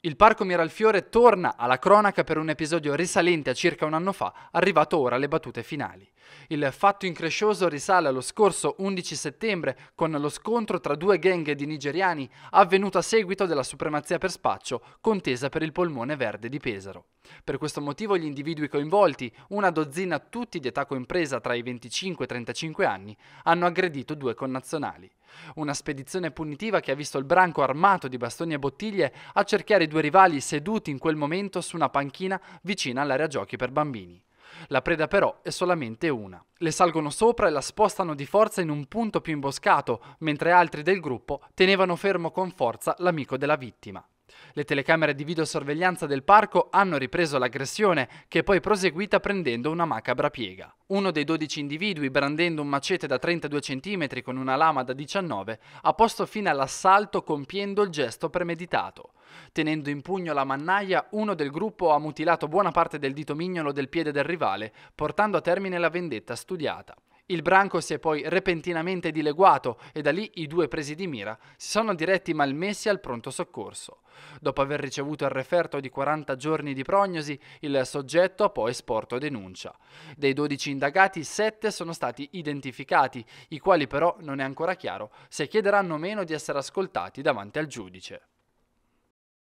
Il parco Miralfiore torna alla cronaca per un episodio risalente a circa un anno fa, arrivato ora alle battute finali. Il fatto increscioso risale allo scorso 11 settembre con lo scontro tra due gang di nigeriani avvenuto a seguito della supremazia per spaccio contesa per il polmone verde di Pesaro. Per questo motivo gli individui coinvolti, una dozzina tutti di età compresa tra i 25 e i 35 anni, hanno aggredito due connazionali. Una spedizione punitiva che ha visto il branco armato di bastoni e bottiglie accerchiare i due rivali seduti in quel momento su una panchina vicina all'area giochi per bambini. La preda però è solamente una. Le salgono sopra e la spostano di forza in un punto più imboscato, mentre altri del gruppo tenevano fermo con forza l'amico della vittima. Le telecamere di videosorveglianza del parco hanno ripreso l'aggressione, che è poi proseguita prendendo una macabra piega. Uno dei 12 individui, brandendo un macete da 32 cm con una lama da 19, ha posto fine all'assalto compiendo il gesto premeditato. Tenendo in pugno la mannaia, uno del gruppo ha mutilato buona parte del dito mignolo del piede del rivale, portando a termine la vendetta studiata. Il branco si è poi repentinamente dileguato e da lì i due presi di mira si sono diretti malmessi al pronto soccorso. Dopo aver ricevuto il referto di 40 giorni di prognosi, il soggetto ha poi sporto denuncia. Dei 12 indagati, 7 sono stati identificati, i quali però non è ancora chiaro se chiederanno meno di essere ascoltati davanti al giudice.